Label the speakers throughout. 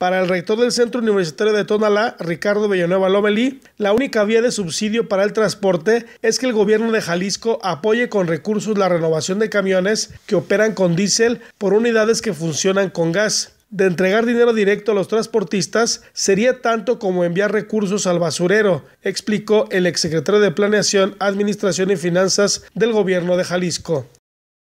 Speaker 1: Para el rector del Centro Universitario de Tonalá, Ricardo Villanueva Lomelí, la única vía de subsidio para el transporte es que el gobierno de Jalisco apoye con recursos la renovación de camiones que operan con diésel por unidades que funcionan con gas. De entregar dinero directo a los transportistas sería tanto como enviar recursos al basurero, explicó el exsecretario de Planeación, Administración y Finanzas del gobierno de
Speaker 2: Jalisco.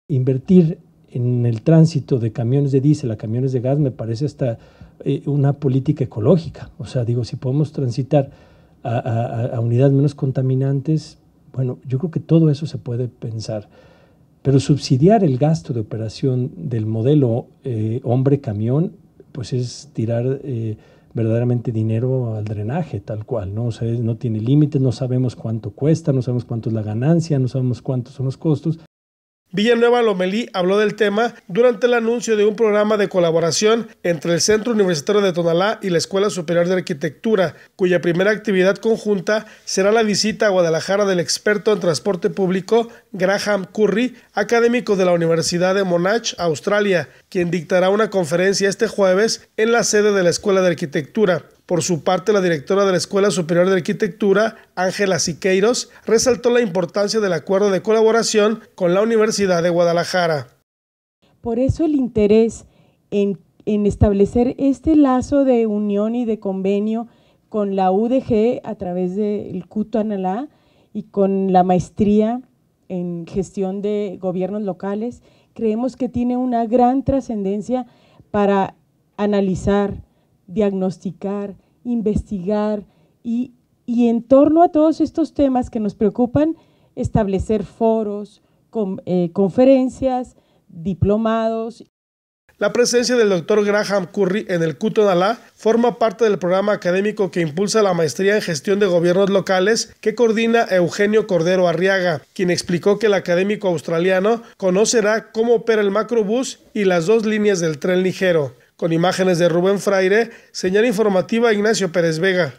Speaker 2: Invertir en el tránsito de camiones de diésel a camiones de gas me parece hasta eh, una política ecológica. O sea, digo, si podemos transitar a, unidades menos contaminantes, bueno, yo creo que todo eso se puede pensar. Pero subsidiar el gasto de operación del modelo eh, hombre-camión, pues es tirar eh, verdaderamente dinero al drenaje, tal cual, ¿no? O sea, no tiene límites, no sabemos cuánto cuesta, no sabemos cuánto es la ganancia, no sabemos cuántos son los costos.
Speaker 1: Villanueva Lomelí habló del tema durante el anuncio de un programa de colaboración entre el Centro Universitario de Tonalá y la Escuela Superior de Arquitectura, cuya primera actividad conjunta será la visita a Guadalajara del experto en transporte público Graham Curry, académico de la Universidad de Monash, Australia, quien dictará una conferencia este jueves en la sede de la Escuela de Arquitectura. Por su parte, la directora de la Escuela Superior de Arquitectura, Ángela Siqueiros, resaltó la importancia del acuerdo de colaboración con la Universidad de Guadalajara.
Speaker 3: Por eso el interés en, establecer este lazo de unión y de convenio con la UDG a través del CUTO Analá y con la maestría en gestión de gobiernos locales, creemos que tiene una gran trascendencia para analizar, diagnosticar, investigar y, en torno a todos estos temas que nos preocupan, establecer foros, eh, conferencias, diplomados.
Speaker 1: La presencia del doctor Graham Curry en el CUT forma parte del programa académico que impulsa la maestría en gestión de gobiernos locales que coordina Eugenio Cordero Arriaga, quien explicó que el académico australiano conocerá cómo opera el macrobús y las dos líneas del tren ligero. Con imágenes de Rubén Fraire, señal informativa Ignacio Pérez Vega.